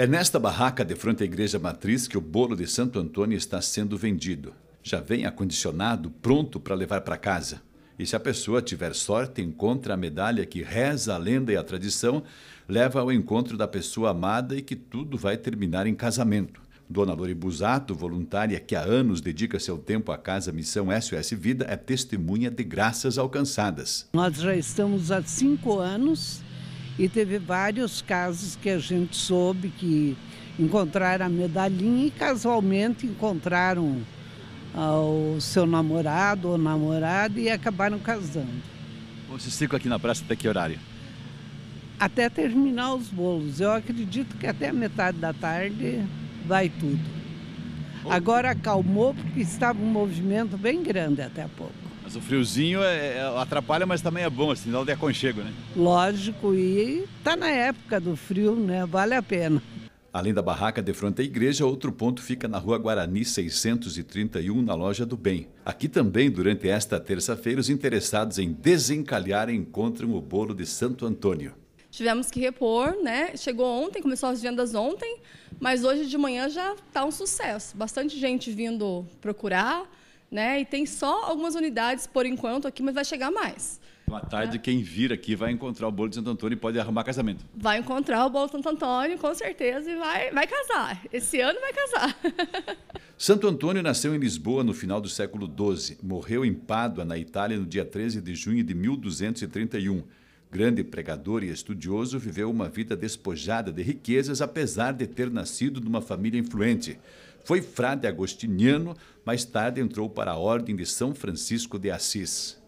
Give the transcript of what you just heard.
É nesta barraca de frente à igreja matriz que o bolo de Santo Antônio está sendo vendido. Já vem acondicionado, pronto para levar para casa. E se a pessoa tiver sorte, encontra a medalha que reza a lenda e a tradição, leva ao encontro da pessoa amada e que tudo vai terminar em casamento. Dona Lori Busato, voluntária que há anos dedica seu tempo à Casa Missão SOS Vida, é testemunha de graças alcançadas. Nós já estamos há cinco anos e teve vários casos que a gente soube que encontraram a medalhinha e casualmente encontraram ah, o seu namorado ou namorada e acabaram casando. Vocês ficam aqui na praça até que horário? Até terminar os bolos. Eu acredito que até a metade da tarde vai tudo. Agora acalmou porque estava um movimento bem grande até há pouco. Mas o friozinho é, é, atrapalha, mas também é bom, assim, dá de aconchego, né? Lógico, e tá na época do frio, né? Vale a pena. Além da barraca de frente à igreja, outro ponto fica na rua Guarani 631, na loja do bem. Aqui também, durante esta terça-feira, os interessados em desencalhar encontram o bolo de Santo Antônio. Tivemos que repor, né? Chegou ontem, começou as vendas ontem, mas hoje de manhã já está um sucesso. Bastante gente vindo procurar né? E tem só algumas unidades por enquanto aqui, mas vai chegar mais. Boa tarde, é. quem vir aqui vai encontrar o bolo de Santo Antônio e pode arrumar casamento. Vai encontrar o bolo de Santo Antônio, com certeza, e vai, vai casar. Esse ano vai casar. Santo Antônio nasceu em Lisboa no final do século XII, morreu em Pádua, na Itália, no dia 13 de junho de 1231. Grande pregador e estudioso, viveu uma vida despojada de riquezas, apesar de ter nascido numa família influente. Foi frade agostiniano, mais tarde entrou para a Ordem de São Francisco de Assis.